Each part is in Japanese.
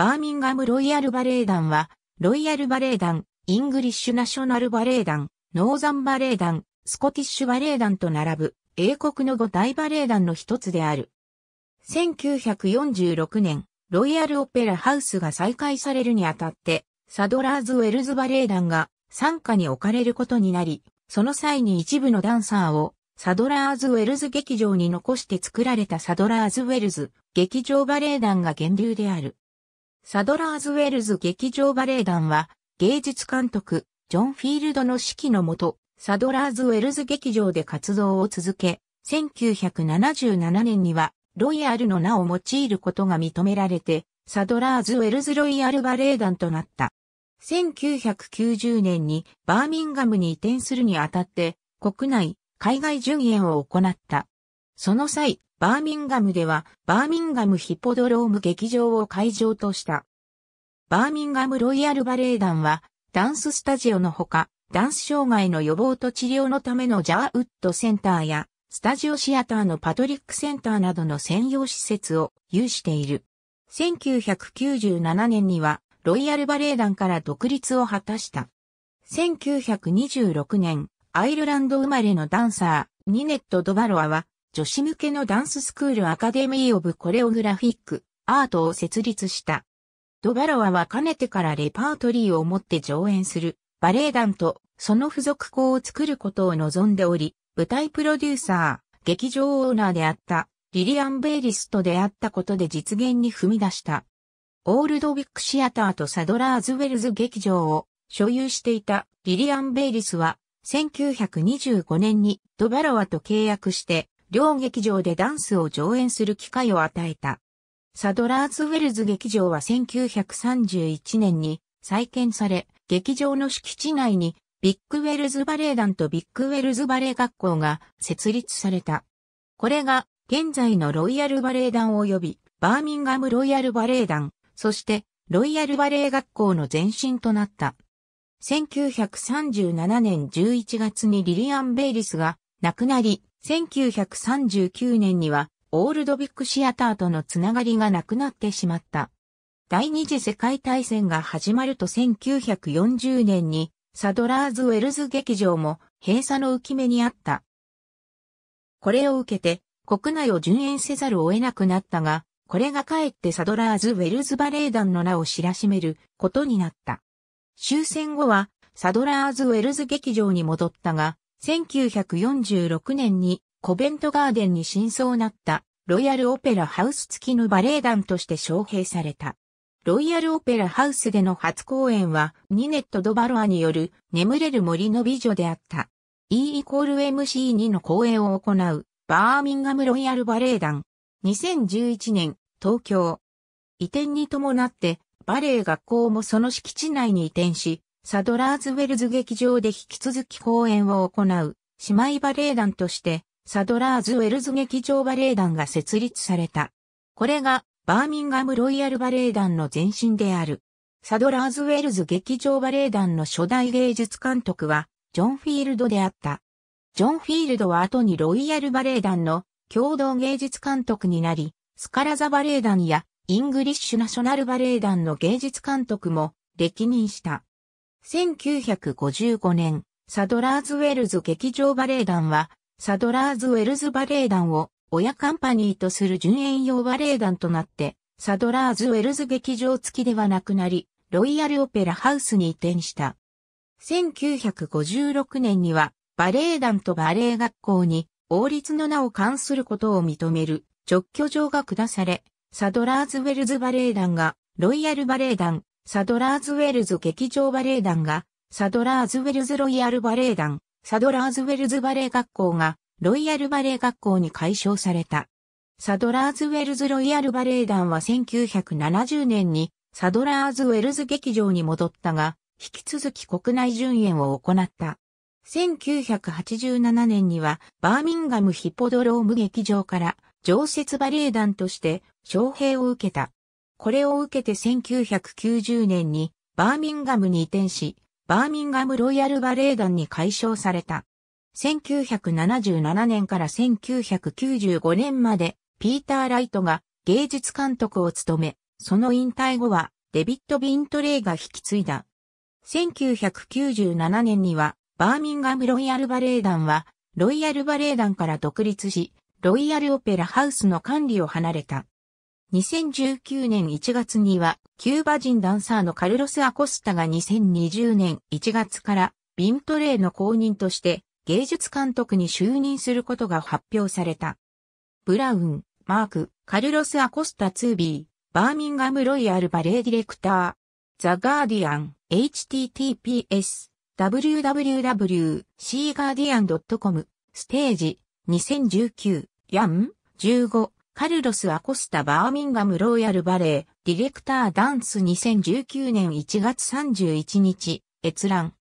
バーミンガムロイヤルバレエ団は、ロイヤルバレエ団、イングリッシュナショナルバレエ団、ノーザンバレエ団、スコティッシュバレエ団と並ぶ、英国の五大バレエ団の一つである。1946年、ロイヤルオペラハウスが再開されるにあたって、サドラーズウェルズバレエ団が参加に置かれることになり、その際に一部のダンサーをサドラーズウェルズ劇場に残して作られたサドラーズウェルズ劇場バレエ団が源流である。サドラーズウェルズ劇場バレエ団は、芸術監督、ジョン・フィールドの指揮のもと、サドラーズウェルズ劇場で活動を続け、1977年には、ロイヤルの名を用いることが認められて、サドラーズウェルズロイヤルバレエ団となった。1990年にバーミンガムに移転するにあたって、国内、海外巡演を行った。その際、バーミンガムでは、バーミンガムヒポドローム劇場を会場とした。バーミンガムロイヤルバレエ団は、ダンススタジオのほか、ダンス障害の予防と治療のためのジャーウッドセンターや、スタジオシアターのパトリックセンターなどの専用施設を有している。1997年には、ロイヤルバレエ団から独立を果たした。1926年、アイルランド生まれのダンサー、ニネット・ドバロアは、女子向けのダンススクールアカデミー・オブ・コレオグラフィック・アートを設立した。ドバロワはかねてからレパートリーを持って上演するバレエ団とその付属校を作ることを望んでおり、舞台プロデューサー、劇場オーナーであったリリアン・ベイリスと出会ったことで実現に踏み出した。オールドビックシアターとサドラーズウェルズ劇場を所有していたリリアン・ベイリスは1925年にドバロワと契約して両劇場でダンスを上演する機会を与えた。サドラーズウェルズ劇場は1931年に再建され、劇場の敷地内にビッグウェルズバレエ団とビッグウェルズバレエ学校が設立された。これが現在のロイヤルバレエ団及びバーミンガムロイヤルバレエ団、そしてロイヤルバレエ学校の前身となった。1937年11月にリリアン・ベイリスが亡くなり、1939年にはオールドビッグシアターとのつながりがなくなってしまった。第二次世界大戦が始まると1940年にサドラーズウェルズ劇場も閉鎖の浮き目にあった。これを受けて国内を順延せざるを得なくなったが、これがかえってサドラーズウェルズバレエ団の名を知らしめることになった。終戦後はサドラーズウェルズ劇場に戻ったが、1946年にコベントガーデンに新装なったロイヤルオペラハウス付きのバレエ団として招聘された。ロイヤルオペラハウスでの初公演はニネット・ドバロアによる眠れる森の美女であった。E イコール MC2 の公演を行うバーミンガムロイヤルバレエ団。2011年東京。移転に伴ってバレエ学校もその敷地内に移転し、サドラーズウェルズ劇場で引き続き公演を行う姉妹バレエ団としてサドラーズウェルズ劇場バレエ団が設立された。これがバーミンガムロイヤルバレエ団の前身である。サドラーズウェルズ劇場バレエ団の初代芸術監督はジョン・フィールドであった。ジョン・フィールドは後にロイヤルバレエ団の共同芸術監督になり、スカラザバレエ団やイングリッシュナショナルバレエ団の芸術監督も歴任した。1955年、サドラーズウェルズ劇場バレエ団は、サドラーズウェルズバレエ団を親カンパニーとする純演用バレエ団となって、サドラーズウェルズ劇場付きではなくなり、ロイヤルオペラハウスに移転した。1956年には、バレエ団とバレエ学校に、王立の名を冠することを認める、直居状が下され、サドラーズウェルズバレエ団が、ロイヤルバレエ団、サドラーズウェルズ劇場バレエ団が、サドラーズウェルズロイヤルバレエ団、サドラーズウェルズバレエ学校が、ロイヤルバレエ学校に改称された。サドラーズウェルズロイヤルバレエ団は1970年に、サドラーズウェルズ劇場に戻ったが、引き続き国内巡演を行った。1987年には、バーミンガムヒポドローム劇場から、常設バレエ団として、招聘を受けた。これを受けて1990年にバーミンガムに移転し、バーミンガムロイヤルバレエ団に改称された。1977年から1995年までピーター・ライトが芸術監督を務め、その引退後はデビッド・ビントレイが引き継いだ。1997年にはバーミンガムロイヤルバレエ団はロイヤルバレエ団から独立し、ロイヤルオペラハウスの管理を離れた。2019年1月には、キューバ人ダンサーのカルロス・アコスタが2020年1月からビントレーの公認として芸術監督に就任することが発表された。ブラウン、マーク、カルロス・アコスタ 2B、バーミンガム・ロイヤル・バレエディレクター、ザ・ガーディアン、https、www.cguardian.com、ステージ、2019、ヤン、15、カルロス・アコスタ・バーミンガム・ローヤル・バレー、ディレクター・ダンス2019年1月31日、閲覧。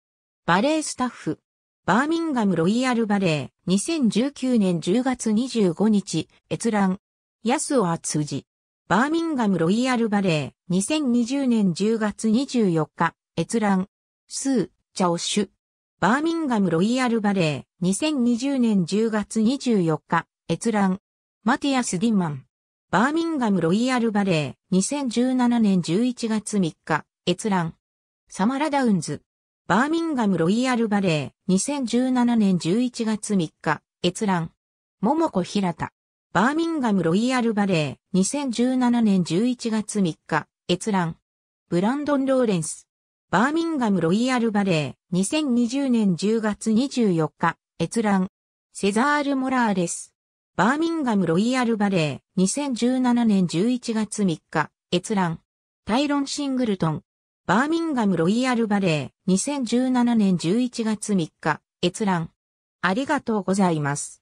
バレースタッフ。バーミンガム・ロイヤル・バレー、2019年10月25日、閲覧。安尾厚次。バーミンガム・ロイヤル・バレー、2020年10月24日、閲覧。スー、チャオシュ。バーミンガム・ロイヤル・バレー、2020年10月24日、閲覧。マティアス・ディマン。バーミンガム・ロイヤル・バレー、2017年11月3日、閲覧。サマラ・ダウンズ。バーミンガム・ロイヤル・バレー、2017年11月3日、閲覧。桃子・平田。バーミンガム・ロイヤル・バレー、2017年11月3日、閲覧。ブランドン・ローレンス。バーミンガム・ロイヤル・バレー、2020年10月24日、閲覧。セザール・モラーレス。バーミンガムロイヤルバレー、2017年11月3日、閲覧。タイロン・シングルトン。バーミンガムロイヤルバレー、2017年11月3日、閲覧。ありがとうございます。